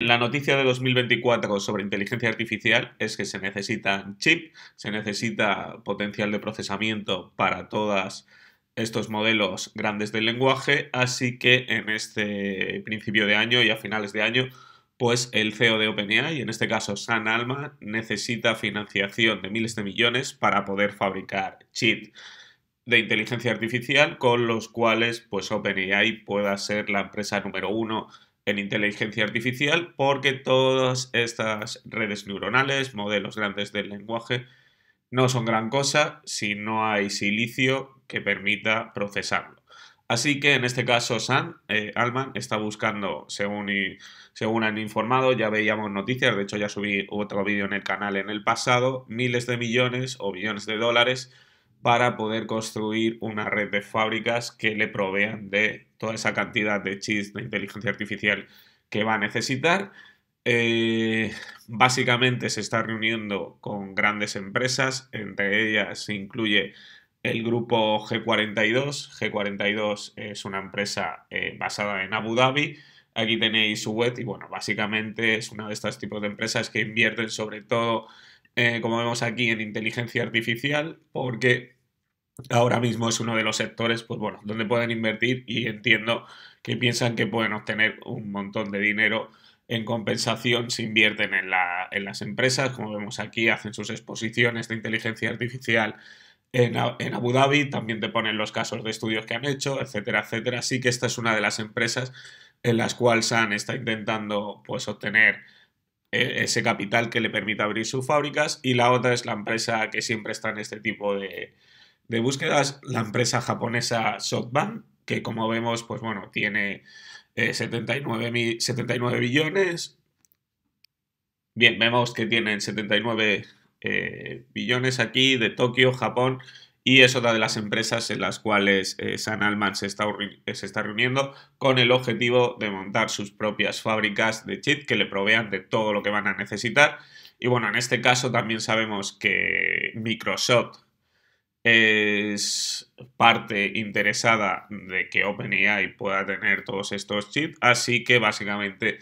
La noticia de 2024 sobre inteligencia artificial es que se necesitan chip, se necesita potencial de procesamiento para todos estos modelos grandes del lenguaje, así que en este principio de año y a finales de año, pues el CEO de OpenAI, en este caso San Alma, necesita financiación de miles de millones para poder fabricar chip de inteligencia artificial con los cuales pues OpenAI pueda ser la empresa número uno en inteligencia artificial porque todas estas redes neuronales, modelos grandes del lenguaje, no son gran cosa si no hay silicio que permita procesarlo. Así que en este caso San eh, Alman está buscando, según, según han informado, ya veíamos noticias, de hecho ya subí otro vídeo en el canal en el pasado, miles de millones o billones de dólares para poder construir una red de fábricas que le provean de toda esa cantidad de chips de inteligencia artificial que va a necesitar. Eh, básicamente se está reuniendo con grandes empresas, entre ellas se incluye el grupo G42. G42 es una empresa eh, basada en Abu Dhabi. Aquí tenéis su web y bueno, básicamente es una de estos tipos de empresas que invierten sobre todo eh, como vemos aquí, en inteligencia artificial, porque ahora mismo es uno de los sectores, pues bueno, donde pueden invertir y entiendo que piensan que pueden obtener un montón de dinero en compensación si invierten en, las empresas, como vemos aquí, hacen sus exposiciones de inteligencia artificial en, Abu Dhabi, también te ponen los casos de estudios que han hecho, etcétera, etcétera. Así que esta es una de las empresas en las cuales San está intentando pues, obtener e, ese capital que le permita abrir sus fábricas y la otra es la empresa que siempre está en este tipo de, búsquedas, la empresa japonesa SoftBank, que como vemos, pues bueno, tiene 79, eh, 79 billones. Bien, vemos que tienen 79 eh, billones aquí de Tokio, Japón y es otra de las empresas en las cuales eh, San Alman se está, se está, reuniendo con el objetivo de montar sus propias fábricas de chip que le provean de todo lo que van a necesitar. Y bueno, en este caso también sabemos que Microsoft es parte interesada de que OpenAI pueda tener todos estos chips, así que básicamente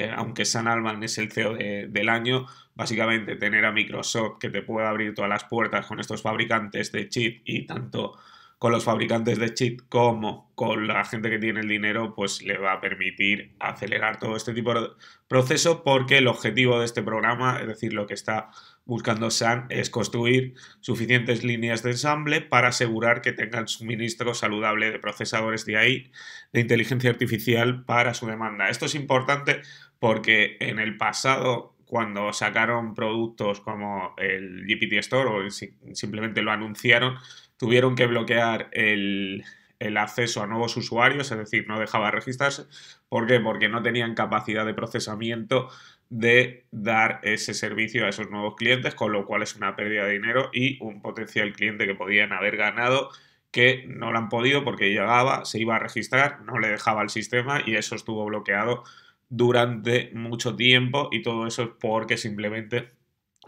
eh, aunque San Alman es el CEO del año, básicamente tener a Microsoft que te pueda abrir todas las puertas con estos fabricantes de chip y tanto con los fabricantes de chip como con la gente que tiene el dinero, pues le va a permitir acelerar todo este tipo de proceso porque el objetivo de este programa, es decir, lo que está buscando SAN es construir suficientes líneas de ensamble para asegurar que tengan suministro saludable de procesadores de AI de inteligencia artificial para su demanda. Esto es importante porque en el pasado cuando sacaron productos como el GPT Store o simplemente lo anunciaron, tuvieron que bloquear el, el acceso a nuevos usuarios, es decir, no dejaba registrarse. ¿Por qué? Porque no tenían capacidad de procesamiento de dar ese servicio a esos nuevos clientes, con lo cual es una pérdida de dinero y un potencial cliente que podían haber ganado que no lo han podido porque llegaba, se iba a registrar, no le dejaba el sistema y eso estuvo bloqueado durante mucho tiempo y todo eso es porque simplemente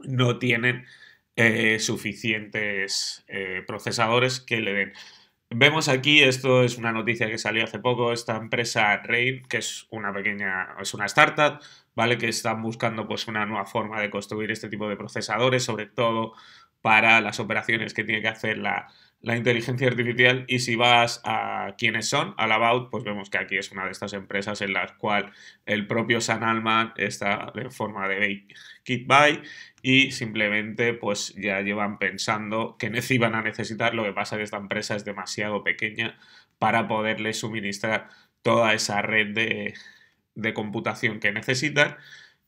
no tienen eh, suficientes eh, procesadores que le den. Vemos aquí, esto es una noticia que salió hace poco, esta empresa Rain, que es una pequeña, es una startup, ¿vale? Que están buscando pues una nueva forma de construir este tipo de procesadores, sobre todo para las operaciones que tiene que hacer la, la inteligencia artificial y si vas a quiénes son, a About, pues vemos que aquí es una de estas empresas en las cual el propio San Alman está en forma de kit buy y simplemente pues ya llevan pensando que iban a necesitar, lo que pasa que esta empresa es demasiado pequeña para poderle suministrar toda esa red de, de computación que necesitan.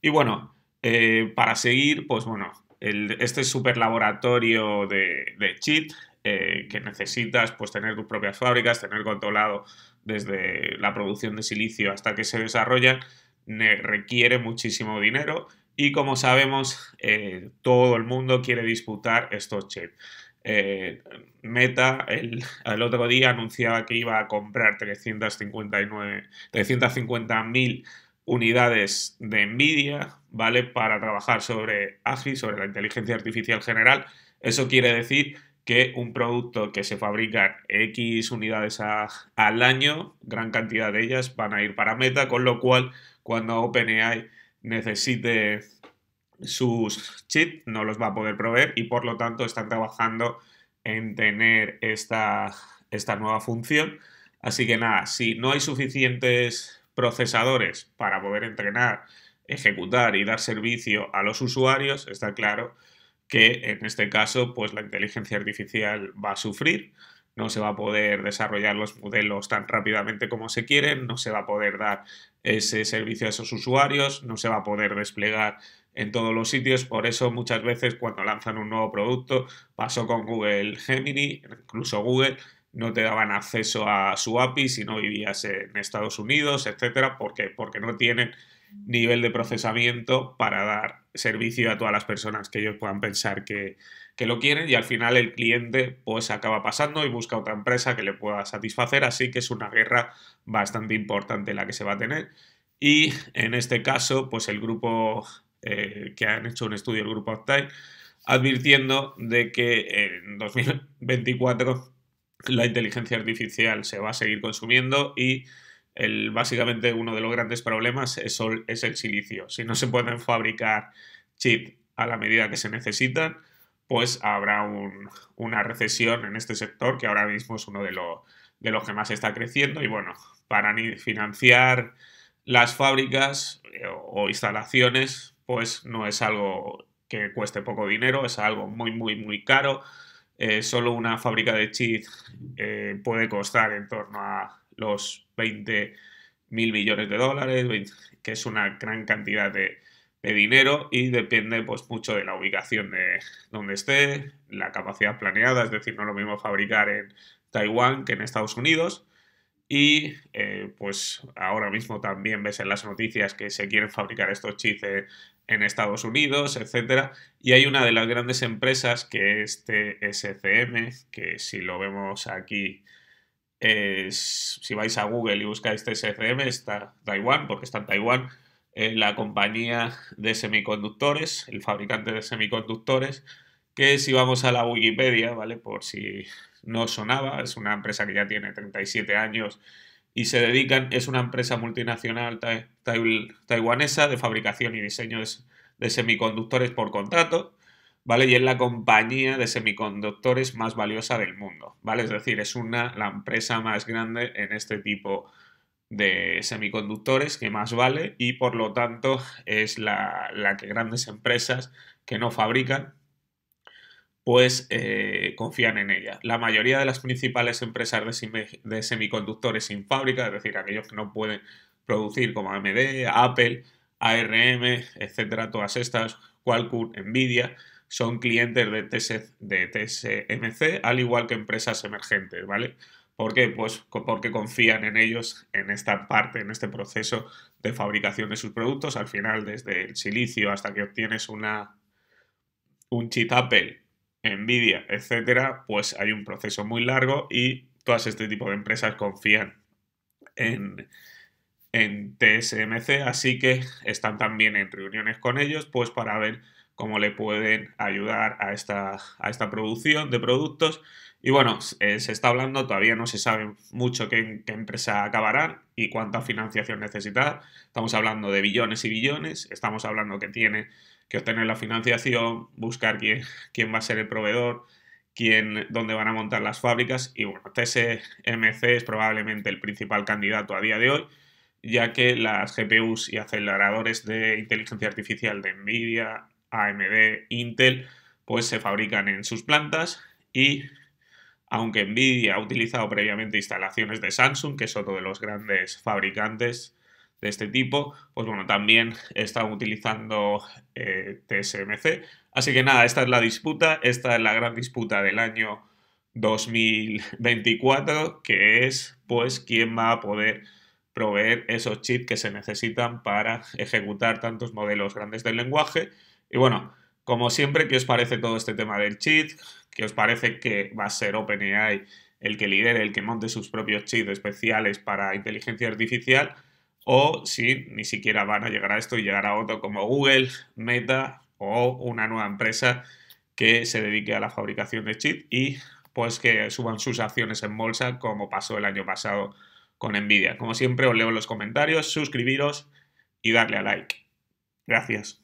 Y bueno, eh, para seguir, pues bueno, este super laboratorio de, de Cheat eh, que necesitas, pues tener tus propias fábricas, tener controlado desde la producción de silicio hasta que se desarrollan, requiere muchísimo dinero y como sabemos, eh, todo el mundo quiere disputar estos chips. Eh, Meta el, otro día anunciaba que iba a comprar 350.000 unidades de Nvidia, ¿vale? Para trabajar sobre AGI, sobre la inteligencia artificial general. Eso quiere decir que un producto que se fabrica X unidades al año, gran cantidad de ellas van a ir para Meta, con lo cual cuando OpenAI necesite sus chips no los va a poder proveer y por lo tanto están trabajando en tener esta, esta nueva función. Así que nada, si no hay suficientes procesadores para poder entrenar, ejecutar y dar servicio a los usuarios, está claro que en este caso pues la inteligencia artificial va a sufrir, no se va a poder desarrollar los modelos tan rápidamente como se quieren, no se va a poder dar ese servicio a esos usuarios, no se va a poder desplegar en todos los sitios, por eso muchas veces cuando lanzan un nuevo producto, pasó con Google Gemini, incluso Google no te daban acceso a su API si no vivías en Estados Unidos, etcétera, porque porque no tienen nivel de procesamiento para dar servicio a todas las personas que ellos puedan pensar que, que lo quieren y al final el cliente pues acaba pasando y busca otra empresa que le pueda satisfacer, así que es una guerra bastante importante la que se va a tener y en este caso pues el grupo eh, que han hecho un estudio, el grupo Octane, advirtiendo de que en 2024 la inteligencia artificial se va a seguir consumiendo y el, básicamente uno de los grandes problemas es, el silicio. Si no se pueden fabricar chips a la medida que se necesitan, pues habrá una recesión en este sector que ahora mismo es uno de, de los que más está creciendo y bueno, para financiar las fábricas eh, o instalaciones pues no es algo que cueste poco dinero, es algo muy muy muy caro eh, solo una fábrica de chips eh, puede costar en torno a los 20 mil millones de dólares, que es una gran cantidad de, dinero y depende pues mucho de la ubicación de donde esté, la capacidad planeada, es decir, no es lo mismo fabricar en Taiwán que en Estados Unidos. Y eh, pues ahora mismo también ves en las noticias que se quieren fabricar estos chips en Estados Unidos, etc. Y hay una de las grandes empresas que este SCM, que si lo vemos aquí, si vais a Google y buscáis este SCM, está Taiwán, porque está en Taiwán, eh, la compañía de semiconductores, el fabricante de semiconductores, que si vamos a la Wikipedia, ¿vale? Por si no sonaba, es una empresa que ya tiene 37 años y se dedican, es una empresa multinacional taiwanesa de fabricación y diseño de, semiconductores por contrato, ¿vale? Y es la compañía de semiconductores más valiosa del mundo, ¿vale? Es decir, es una, la empresa más grande en este tipo de semiconductores que más vale y por lo tanto es la, la que grandes empresas que no fabrican pues eh, confían en ella. La mayoría de las principales empresas de, semiconductores sin fábrica, es decir, aquellos que no pueden producir como AMD, Apple, ARM, etcétera, todas estas, Qualcomm, Nvidia, son clientes de, de TSMC, al igual que empresas emergentes, ¿vale? ¿Por qué? Pues porque confían en ellos en esta parte, en este proceso de fabricación de sus productos. Al final, desde el silicio hasta que obtienes una, un chip Apple Nvidia, etcétera, pues hay un proceso muy largo y todas este tipo de empresas confían en, en TSMC, así que están también en reuniones con ellos, pues para ver cómo le pueden ayudar a esta, a esta producción de productos. Y bueno, eh, se está hablando, todavía no se sabe mucho qué, empresa acabarán y cuánta financiación necesita Estamos hablando de billones y billones, estamos hablando que tiene que obtener la financiación, buscar quién, quién va a ser el proveedor, quién, dónde van a montar las fábricas. Y bueno, TSMC es probablemente el principal candidato a día de hoy, ya que las GPUs y aceleradores de inteligencia artificial de Nvidia, AMD, Intel, pues se fabrican en sus plantas y aunque Nvidia ha utilizado previamente instalaciones de Samsung, que es otro de los grandes fabricantes de este tipo, pues bueno, también están utilizando eh, TSMC. Así que nada, esta es la disputa, esta es la gran disputa del año 2024, que es pues quién va a poder proveer esos chips que se necesitan para ejecutar tantos modelos grandes del lenguaje. Y bueno, como siempre, ¿qué os parece todo este tema del chip? ¿Qué os parece que va a ser OpenAI el que lidere, el que monte sus propios chips especiales para inteligencia artificial? o si ni siquiera van a llegar a esto y llegar a otro como Google, Meta o una nueva empresa que se dedique a la fabricación de chips y pues que suban sus acciones en bolsa como pasó el año pasado con Nvidia. Como siempre os leo los comentarios, suscribiros y darle a like. Gracias.